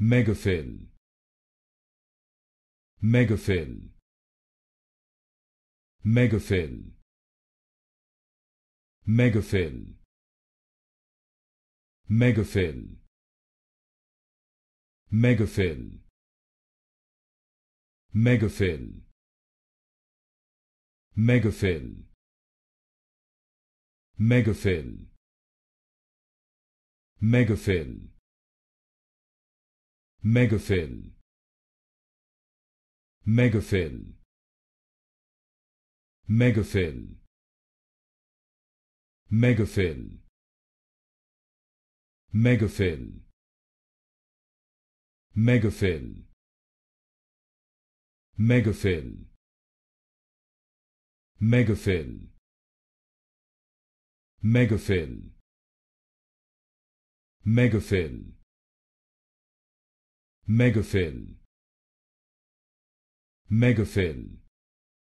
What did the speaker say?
Megaphil. Megaphil. Megaphil. Megaphil. Megaphil. Megaphil. Megaphil. Megaphil. Megafill. Megaphil. Megaphil. Megaphil. Megaphil. Megaphil. Megaphil. Megaphil. Megaphil. Megafill. Megafill. Megaphil. Megaphil.